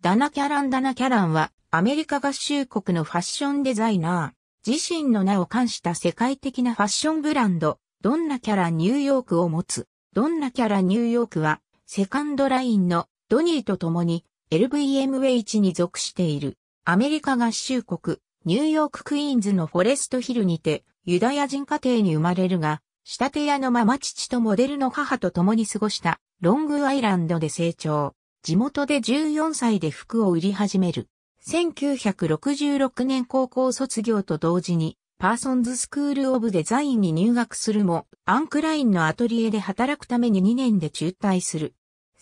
ダナ・キャラン・ダナ・キャランは、アメリカ合衆国のファッションデザイナー、自身の名を冠した世界的なファッションブランド、どんなキャラニューヨークを持つ。どんなキャラニューヨークは、セカンドラインのドニーと共に LVMH に属している。アメリカ合衆国、ニューヨーククイーンズのフォレストヒルにて、ユダヤ人家庭に生まれるが、仕立て屋のまま父とモデルの母と共に過ごした、ロングアイランドで成長。地元で14歳で服を売り始める。1966年高校卒業と同時に、パーソンズスクールオブデザインに入学するも、アンクラインのアトリエで働くために2年で中退する。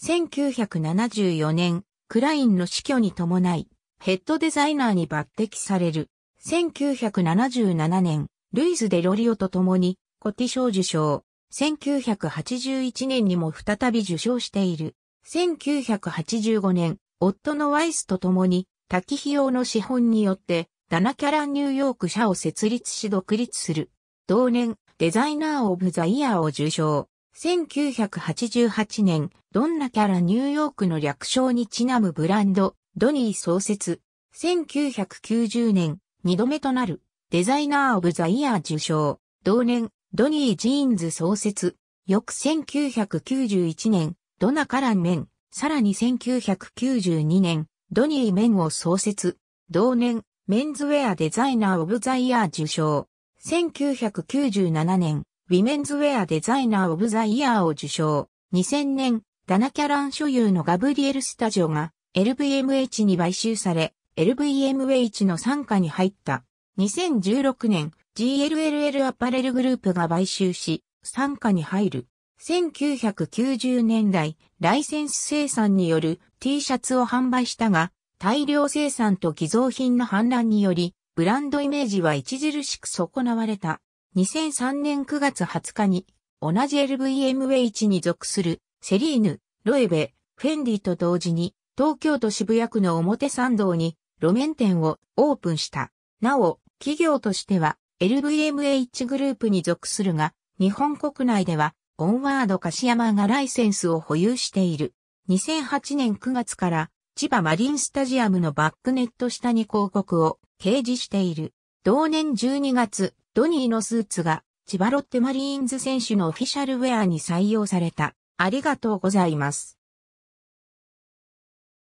1974年、クラインの死去に伴い、ヘッドデザイナーに抜擢される。1977年、ルイズ・デ・ロリオと共に、コティ賞受賞。1981年にも再び受賞している。1985年、夫のワイスと共に、滝費用の資本によって、ダナキャラニューヨーク社を設立し独立する。同年、デザイナーオブザイヤーを受賞。1988年、どんなキャラニューヨークの略称にちなむブランド、ドニー創設。1990年、2度目となる、デザイナーオブザイヤー受賞。同年、ドニージーンズ創設。翌1991年、ドナカランメン、さらに1992年、ドニーメンを創設。同年、メンズウェアデザイナーオブザイヤー受賞。1997年、ウィメンズウェアデザイナーオブザイヤーを受賞。2000年、ダナキャラン所有のガブリエルスタジオが LVMH に買収され、LVMH の参加に入った。2016年、GLLL アパレルグループが買収し、参加に入る。1990年代、ライセンス生産による T シャツを販売したが、大量生産と偽造品の反乱により、ブランドイメージは著しく損なわれた。2003年9月20日に、同じ LVMH に属するセリーヌ、ロエベ、フェンディと同時に、東京都渋谷区の表参道に路面店をオープンした。なお、企業としては LVMH グループに属するが、日本国内ではオンワードヤ山がライセンスを保有している。2008年9月から千葉マリンスタジアムのバックネット下に広告を掲示している。同年12月、ドニーのスーツが千葉ロッテマリーンズ選手のオフィシャルウェアに採用された。ありがとうございます。